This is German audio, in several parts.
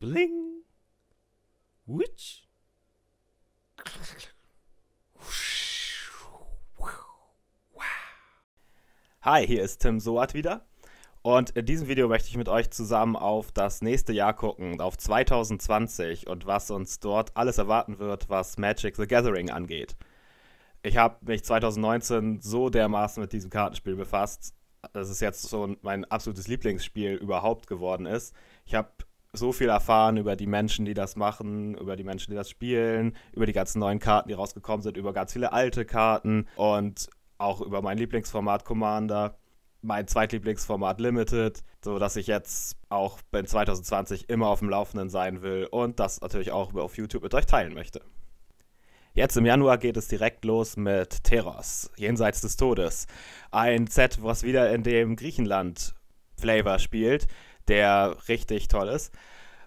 Bling. Witch. Hi, hier ist Tim Soat wieder. Und in diesem Video möchte ich mit euch zusammen auf das nächste Jahr gucken, auf 2020 und was uns dort alles erwarten wird, was Magic the Gathering angeht. Ich habe mich 2019 so dermaßen mit diesem Kartenspiel befasst, dass es jetzt so mein absolutes Lieblingsspiel überhaupt geworden ist. Ich habe so viel erfahren über die Menschen, die das machen, über die Menschen, die das spielen, über die ganzen neuen Karten, die rausgekommen sind, über ganz viele alte Karten und auch über mein Lieblingsformat Commander, mein Zweitlieblingsformat Limited, so dass ich jetzt auch in 2020 immer auf dem Laufenden sein will und das natürlich auch auf YouTube mit euch teilen möchte. Jetzt im Januar geht es direkt los mit Teros, Jenseits des Todes. Ein Set, was wieder in dem Griechenland Flavor spielt der richtig toll ist.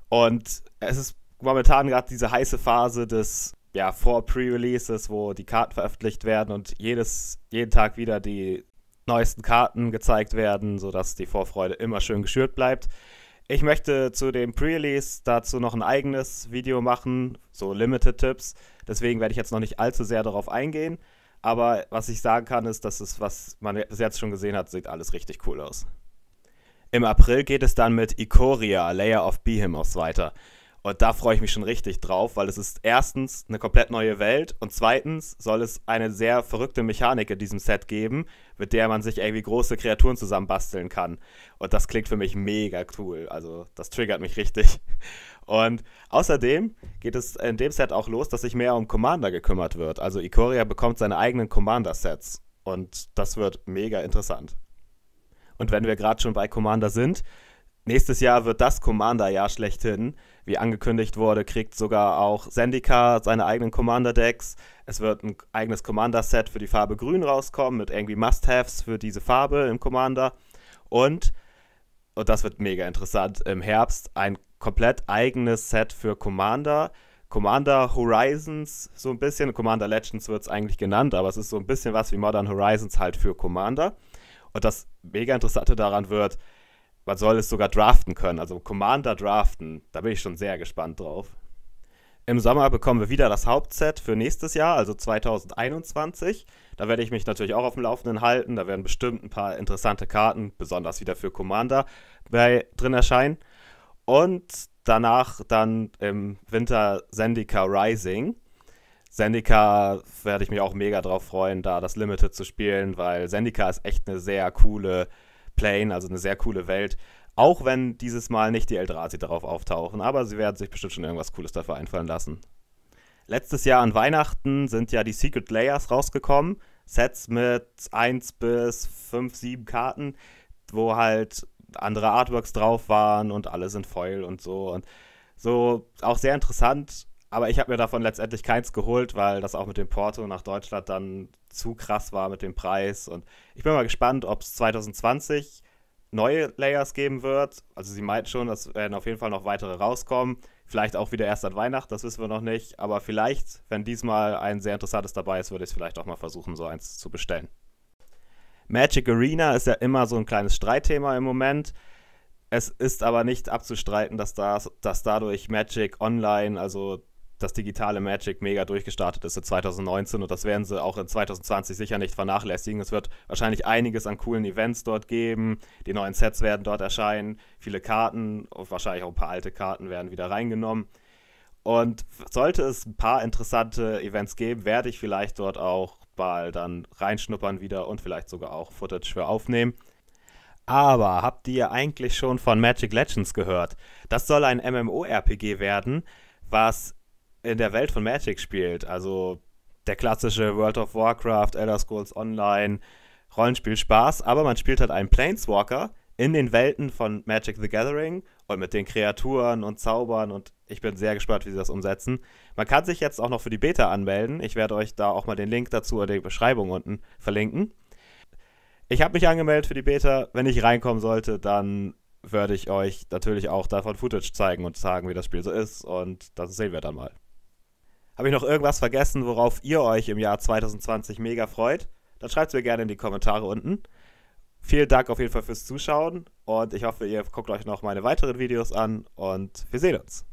Und es ist momentan gerade diese heiße Phase des ja, vor Pre-Releases, wo die Karten veröffentlicht werden und jedes, jeden Tag wieder die neuesten Karten gezeigt werden, sodass die Vorfreude immer schön geschürt bleibt. Ich möchte zu dem Pre-Release dazu noch ein eigenes Video machen, so Limited Tipps. Deswegen werde ich jetzt noch nicht allzu sehr darauf eingehen. Aber was ich sagen kann, ist, dass es, was man bis jetzt schon gesehen hat, sieht alles richtig cool aus. Im April geht es dann mit Ikoria, Layer of Behemoths weiter. Und da freue ich mich schon richtig drauf, weil es ist erstens eine komplett neue Welt und zweitens soll es eine sehr verrückte Mechanik in diesem Set geben, mit der man sich irgendwie große Kreaturen zusammenbasteln kann. Und das klingt für mich mega cool. Also das triggert mich richtig. Und außerdem geht es in dem Set auch los, dass sich mehr um Commander gekümmert wird. Also Ikoria bekommt seine eigenen Commander-Sets. Und das wird mega interessant. Und wenn wir gerade schon bei Commander sind, nächstes Jahr wird das Commander-Jahr schlechthin. Wie angekündigt wurde, kriegt sogar auch Zendika seine eigenen Commander-Decks. Es wird ein eigenes Commander-Set für die Farbe Grün rauskommen, mit irgendwie Must-Haves für diese Farbe im Commander. Und, und das wird mega interessant, im Herbst ein komplett eigenes Set für Commander. Commander Horizons so ein bisschen. Commander Legends wird es eigentlich genannt, aber es ist so ein bisschen was wie Modern Horizons halt für Commander. Und das mega Interessante daran wird, man soll es sogar draften können, also Commander draften. Da bin ich schon sehr gespannt drauf. Im Sommer bekommen wir wieder das Hauptset für nächstes Jahr, also 2021. Da werde ich mich natürlich auch auf dem Laufenden halten. Da werden bestimmt ein paar interessante Karten, besonders wieder für Commander, bei, drin erscheinen. Und danach dann im Winter Zendika Rising. Zendika werde ich mich auch mega drauf freuen, da das Limited zu spielen, weil Zendika ist echt eine sehr coole Plane, also eine sehr coole Welt. Auch wenn dieses Mal nicht die Eldrazi darauf auftauchen, aber sie werden sich bestimmt schon irgendwas Cooles dafür einfallen lassen. Letztes Jahr an Weihnachten sind ja die Secret Layers rausgekommen. Sets mit 1 bis 5, 7 Karten, wo halt andere Artworks drauf waren und alle sind Foil und so. Und so auch sehr interessant, aber ich habe mir davon letztendlich keins geholt, weil das auch mit dem Porto nach Deutschland dann zu krass war mit dem Preis. Und ich bin mal gespannt, ob es 2020 neue Layers geben wird. Also sie meint schon, dass werden auf jeden Fall noch weitere rauskommen. Vielleicht auch wieder erst an Weihnachten, das wissen wir noch nicht. Aber vielleicht, wenn diesmal ein sehr interessantes dabei ist, würde ich es vielleicht auch mal versuchen, so eins zu bestellen. Magic Arena ist ja immer so ein kleines Streitthema im Moment. Es ist aber nicht abzustreiten, dass, das, dass dadurch Magic Online, also das digitale Magic mega durchgestartet ist in 2019 und das werden sie auch in 2020 sicher nicht vernachlässigen. Es wird wahrscheinlich einiges an coolen Events dort geben, die neuen Sets werden dort erscheinen, viele Karten, wahrscheinlich auch ein paar alte Karten werden wieder reingenommen. Und sollte es ein paar interessante Events geben, werde ich vielleicht dort auch mal dann reinschnuppern wieder und vielleicht sogar auch Footage für aufnehmen. Aber habt ihr eigentlich schon von Magic Legends gehört? Das soll ein MMORPG werden, was in der Welt von Magic spielt. Also der klassische World of Warcraft, Elder Scrolls Online, Rollenspiel Spaß, aber man spielt halt einen Planeswalker in den Welten von Magic the Gathering und mit den Kreaturen und Zaubern und ich bin sehr gespannt, wie sie das umsetzen. Man kann sich jetzt auch noch für die Beta anmelden. Ich werde euch da auch mal den Link dazu in der Beschreibung unten verlinken. Ich habe mich angemeldet für die Beta. Wenn ich reinkommen sollte, dann würde ich euch natürlich auch davon Footage zeigen und sagen, wie das Spiel so ist und das sehen wir dann mal. Habe ich noch irgendwas vergessen, worauf ihr euch im Jahr 2020 mega freut? Dann schreibt es mir gerne in die Kommentare unten. Vielen Dank auf jeden Fall fürs Zuschauen und ich hoffe, ihr guckt euch noch meine weiteren Videos an und wir sehen uns.